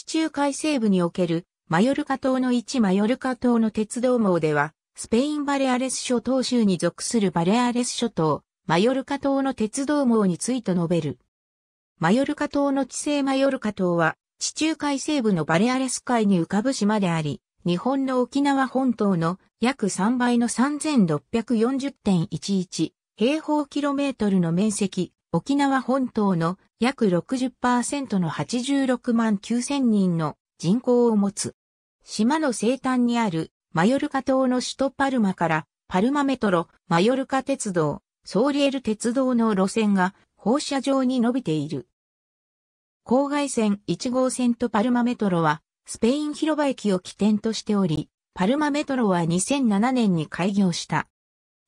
地中海西部におけるマヨルカ島の一マヨルカ島の鉄道網では、スペインバレアレス諸島州に属するバレアレス諸島、マヨルカ島の鉄道網について述べる。マヨルカ島の地勢マヨルカ島は、地中海西部のバレアレス海に浮かぶ島であり、日本の沖縄本島の約3倍の3640.11平方キロメートルの面積沖縄本島の約60%の86万9000人の人口を持つ。島の西端にあるマヨルカ島の首都パルマからパルマメトロ、マヨルカ鉄道、ソーリエル鉄道の路線が放射状に伸びている。郊外線1号線とパルマメトロはスペイン広場駅を起点としており、パルマメトロは2007年に開業した。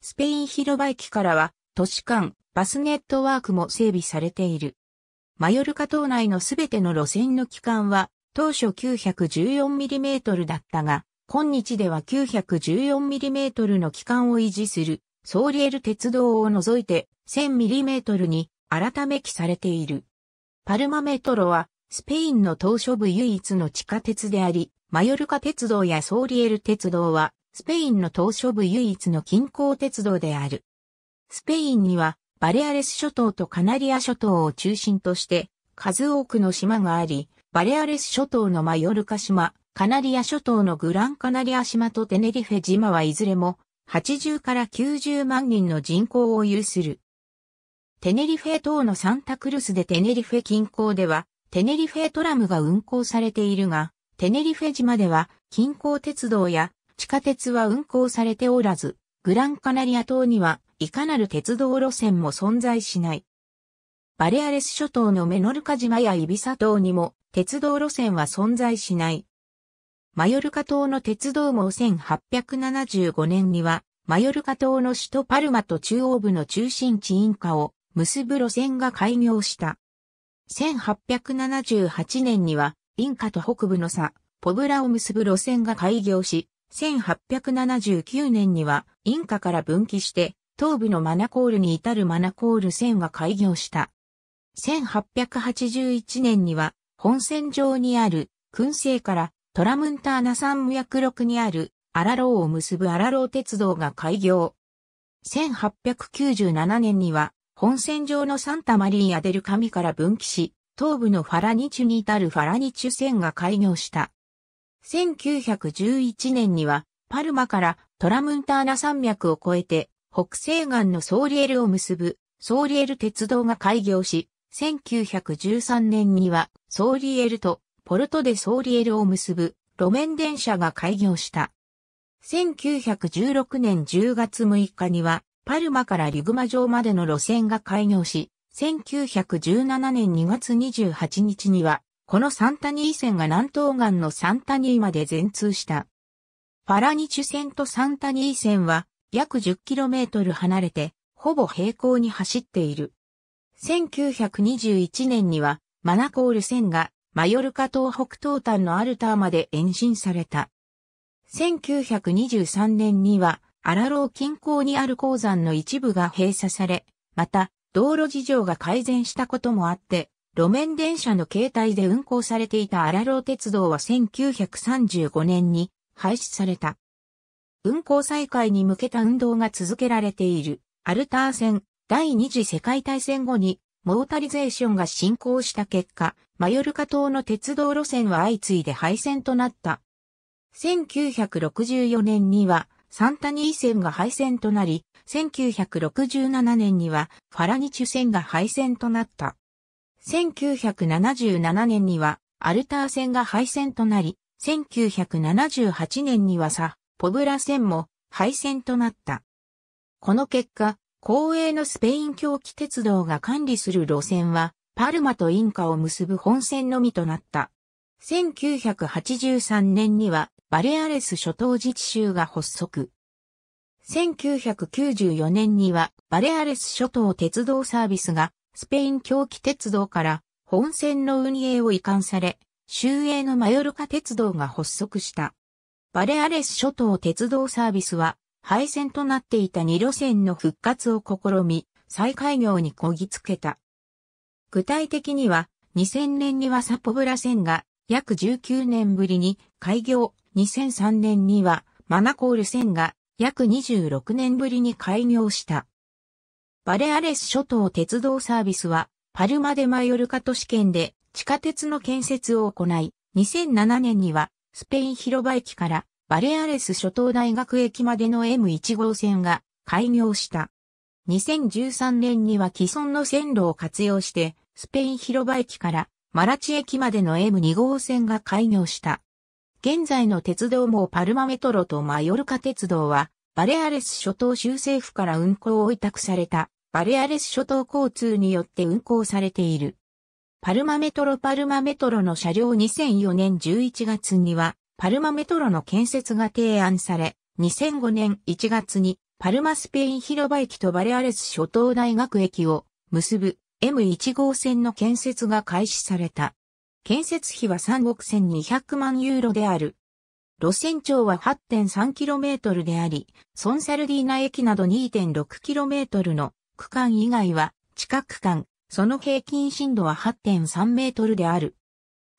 スペイン広場駅からは都市間バスネットワークも整備されている。マヨルカ島内のすべての路線の期間は当初 914mm だったが、今日では 914mm の期間を維持するソーリエル鉄道を除いて 1000mm に改め記されている。パルマメトロはスペインの島嶼部唯一の地下鉄であり、マヨルカ鉄道やソーリエル鉄道はスペインの島嶼部唯一の近郊鉄道である。スペインにはバレアレス諸島とカナリア諸島を中心として、数多くの島があり、バレアレス諸島のマヨルカ島、カナリア諸島のグランカナリア島とテネリフェ島はいずれも80から90万人の人口を有する。テネリフェ島のサンタクルスでテネリフェ近郊ではテネリフェトラムが運行されているが、テネリフェ島では近郊鉄道や地下鉄は運行されておらず、グランカナリア島にはいかなる鉄道路線も存在しない。バレアレス諸島のメノルカ島やイビサ島にも鉄道路線は存在しない。マヨルカ島の鉄道網1875年には、マヨルカ島の首都パルマと中央部の中心地インカを結ぶ路線が開業した。1878年には、インカと北部のサ、ポブラを結ぶ路線が開業し、1879年にはインカから分岐して東部のマナコールに至るマナコール線は開業した。1881年には、本線上にある、燻製からトラムンターナ山脈六にある、アラローを結ぶアラロー鉄道が開業。1897年には、本線上のサンタマリーアデル神から分岐し、東部のファラニチュに至るファラニチュ線が開業した。1911年には、パルマからトラムンターナ山脈を越えて、北西岸のソーリエルを結ぶソーリエル鉄道が開業し、1913年にはソーリエルとポルトでソーリエルを結ぶ路面電車が開業した。1916年10月6日にはパルマからリグマ城までの路線が開業し、1917年2月28日には、このサンタニー線が南東岸のサンタニーまで全通した。パラニチュ線とサンタニー線は、約 10km 離れて、ほぼ平行に走っている。1921年には、マナコール線が、マヨルカ島北東端のアルターまで延伸された。1923年には、アラロー近郊にある鉱山の一部が閉鎖され、また、道路事情が改善したこともあって、路面電車の携帯で運行されていたアラロー鉄道は1935年に廃止された。運行再開に向けた運動が続けられている。アルター線、第二次世界大戦後に、モータリゼーションが進行した結果、マヨルカ島の鉄道路線は相次いで廃線となった。1964年には、サンタニー線が廃線となり、1967年にはファラニチュ線が廃線となった。1977年にはアルター線が廃線となり、1978年にはサッポブラ戦も敗戦となった。この結果、公営のスペイン狂気鉄道が管理する路線は、パルマとインカを結ぶ本線のみとなった。1983年には、バレアレス諸島自治州が発足。1994年には、バレアレス諸島鉄道サービスが、スペイン狂気鉄道から本線の運営を移管され、周営のマヨルカ鉄道が発足した。バレアレス諸島鉄道サービスは、廃線となっていた2路線の復活を試み、再開業にこぎつけた。具体的には、2000年にはサポブラ線が約19年ぶりに開業、2003年にはマナコール線が約26年ぶりに開業した。バレアレス諸島鉄道サービスは、パルマ・デ・マヨルカ都市圏で地下鉄の建設を行い、2007年にはスペイン広場駅からバレアレス諸島大学駅までの M1 号線が開業した。2013年には既存の線路を活用して、スペイン広場駅からマラチ駅までの M2 号線が開業した。現在の鉄道もパルマメトロとマヨルカ鉄道は、バレアレス諸島州政府から運行を委託された、バレアレス諸島交通によって運行されている。パルマメトロパルマメトロの車両2004年11月には、パルマメトロの建設が提案され、2005年1月に、パルマスペイン広場駅とバレアレス諸島大学駅を結ぶ M1 号線の建設が開始された。建設費は3億1200万ユーロである。路線長は 8.3km であり、ソンサルディーナ駅など 2.6km の区間以外は、地下区間、その平均震度は8.3メートルである。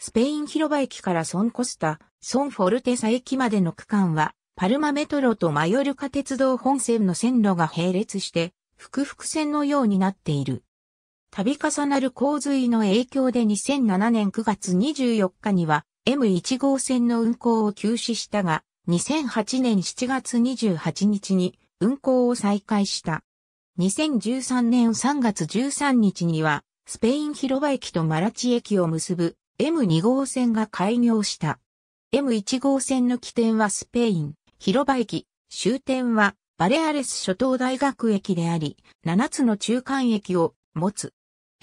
スペイン広場駅からソンコスタ、ソンフォルテサ駅までの区間は、パルマメトロとマヨルカ鉄道本線の線路が並列して、複々線のようになっている。度重なる洪水の影響で2007年9月24日には M1 号線の運行を休止したが、2008年7月28日に運行を再開した。2013年3月13日には、スペイン広場駅とマラチ駅を結ぶ M2 号線が開業した。M1 号線の起点はスペイン広場駅、終点はバレアレス諸島大学駅であり、7つの中間駅を持つ。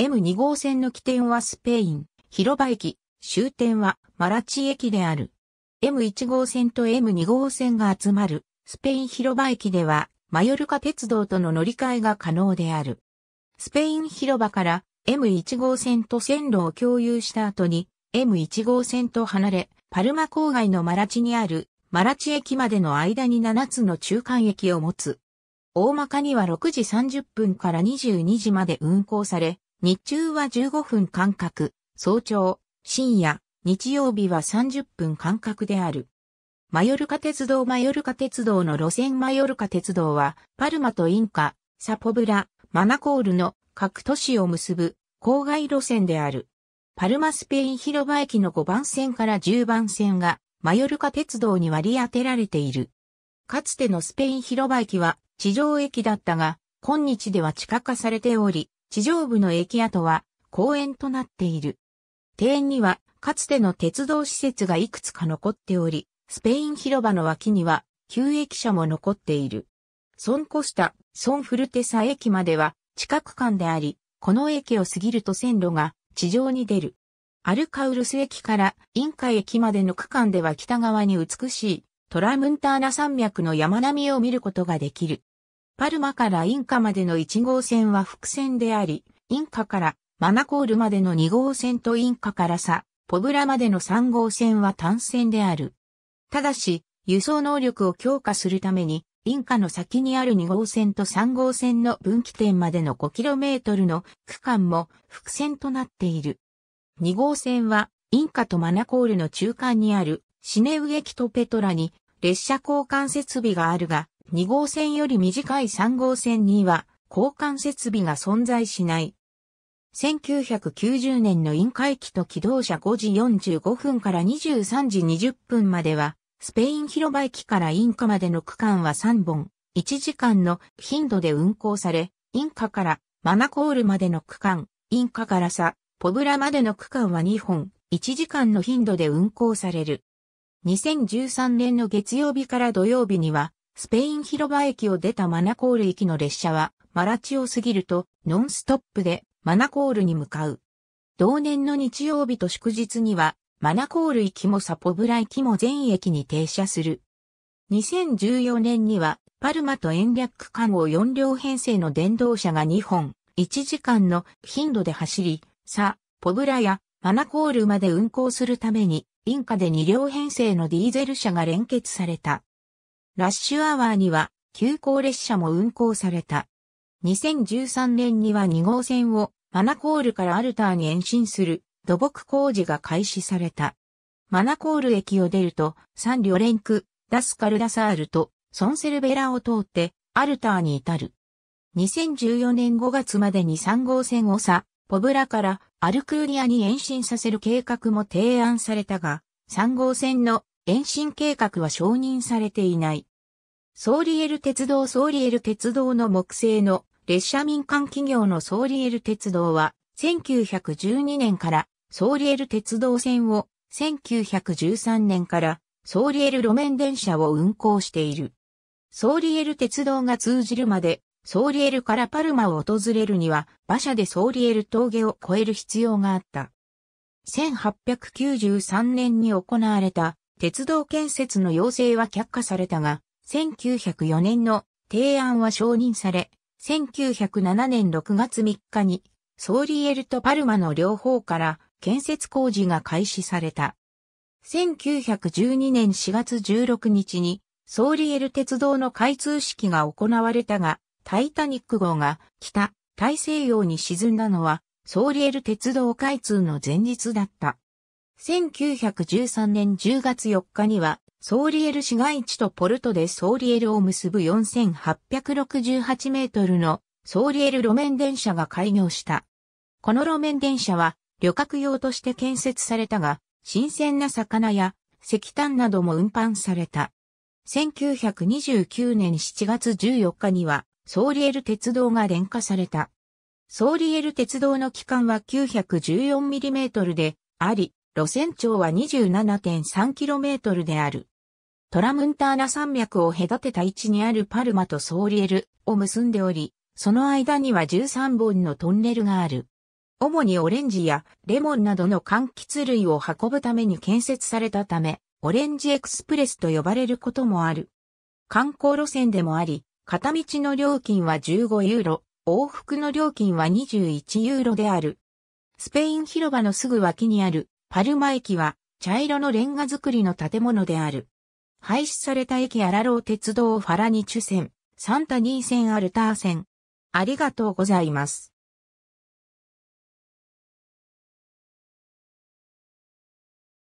M2 号線の起点はスペイン広場駅、終点はマラチ駅である。M1 号線と M2 号線が集まるスペイン広場駅ではマヨルカ鉄道との乗り換えが可能である。スペイン広場から M1 号線と線路を共有した後に M1 号線と離れ、パルマ郊外のマラチにあるマラチ駅までの間に7つの中間駅を持つ。大まかには6時30分から22時まで運行され、日中は15分間隔、早朝、深夜、日曜日は30分間隔である。マヨルカ鉄道マヨルカ鉄道の路線マヨルカ鉄道は、パルマとインカ、サポブラ、マナコールの各都市を結ぶ郊外路線である。パルマスペイン広場駅の5番線から10番線がマヨルカ鉄道に割り当てられている。かつてのスペイン広場駅は地上駅だったが、今日では地下化されており、地上部の駅跡は公園となっている。庭園にはかつての鉄道施設がいくつか残っており、スペイン広場の脇には、旧駅舎も残っている。ソンコスタ、ソンフルテサ駅までは、近く間であり、この駅を過ぎると線路が地上に出る。アルカウルス駅からインカ駅までの区間では北側に美しいトラムンターナ山脈の山並みを見ることができる。パルマからインカまでの1号線は複線であり、インカからマナコールまでの2号線とインカからサ、ポブラまでの3号線は単線である。ただし、輸送能力を強化するために、インカの先にある2号線と3号線の分岐点までの 5km の区間も伏線となっている。2号線は、インカとマナコールの中間にあるシネウ駅とペトラに列車交換設備があるが、2号線より短い3号線には交換設備が存在しない。1990年のインカ駅と起動車5時45分から23時20分まではスペイン広場駅からインカまでの区間は3本、1時間の頻度で運行され、インカからマナコールまでの区間、インカからサ、ポブラまでの区間は2本、1時間の頻度で運行される。2013年の月曜日から土曜日には、スペイン広場駅を出たマナコール行きの列車は、マラチを過ぎると、ノンストップでマナコールに向かう。同年の日曜日と祝日には、マナコール行きもサポブラ行きも全駅に停車する。2014年には、パルマと延略区間を4両編成の電動車が2本、1時間の頻度で走り、サ、ポブラやマナコールまで運行するために、インカで2両編成のディーゼル車が連結された。ラッシュアワーには、急行列車も運行された。2013年には2号線をマナコールからアルターに延伸する土木工事が開始された。マナコール駅を出ると、サンリョレンク、ダスカルダサールと、ソンセルベラを通って、アルターに至る。2014年5月までに3号線をさ、ポブラからアルクーリアに延伸させる計画も提案されたが、3号線の延伸計画は承認されていない。ソーリエル鉄道ソーリエル鉄道の木製の列車民間企業のソーリエル鉄道は1912年からソーリエル鉄道線を1913年からソーリエル路面電車を運行している。ソーリエル鉄道が通じるまで、ソーリエルからパルマを訪れるには、馬車でソーリエル峠を越える必要があった。1893年に行われた鉄道建設の要請は却下されたが、1904年の提案は承認され、1907年6月3日に、ソーリエルとパルマの両方から建設工事が開始された。1912年4月16日にソーリエル鉄道の開通式が行われたが、タイタニック号が北大西洋に沈んだのはソーリエル鉄道開通の前日だった。1913年10月4日にはソーリエル市街地とポルトでソーリエルを結ぶ4868メートルのソーリエル路面電車が開業した。この路面電車は旅客用として建設されたが、新鮮な魚や石炭なども運搬された。1929年7月14日には、ソーリエル鉄道が電化された。ソーリエル鉄道の期間は 914mm であり、路線長は 27.3km である。トラムンターナ山脈を隔てた位置にあるパルマとソーリエルを結んでおり、その間には13本のトンネルがある。主にオレンジやレモンなどの柑橘類を運ぶために建設されたため、オレンジエクスプレスと呼ばれることもある。観光路線でもあり、片道の料金は15ユーロ、往復の料金は21ユーロである。スペイン広場のすぐ脇にあるパルマ駅は茶色のレンガ造りの建物である。廃止された駅アラロー鉄道ファラニチュ線、サンタニー線アルター線。ありがとうございます。